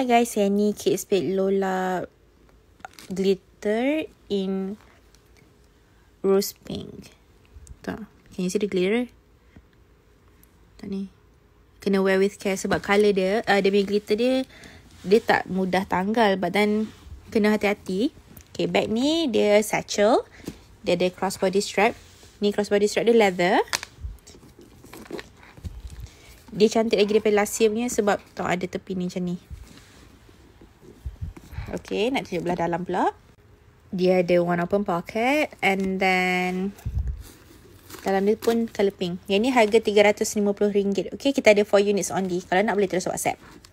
Hi guys, saya ni Kate Spade Lola Glitter in Rose Pink. Tak, can you see the glitter? Tak ni. Kena wear with care sebab colour dia, uh, dia punya glitter dia, dia tak mudah tanggal but then kena hati-hati. Okay, bag ni dia satchel. Dia ada crossbody strap. Ni crossbody strap dia leather. Dia cantik lagi daripada last year punya sebab tak ada tepi ni macam ni. Okay, nak tunjuk belah dalam pula. Dia ada one open pocket and then dalam dia pun colour pink. Yang ni harga RM350. Okay, kita ada 4 units only. Kalau nak boleh terus WhatsApp.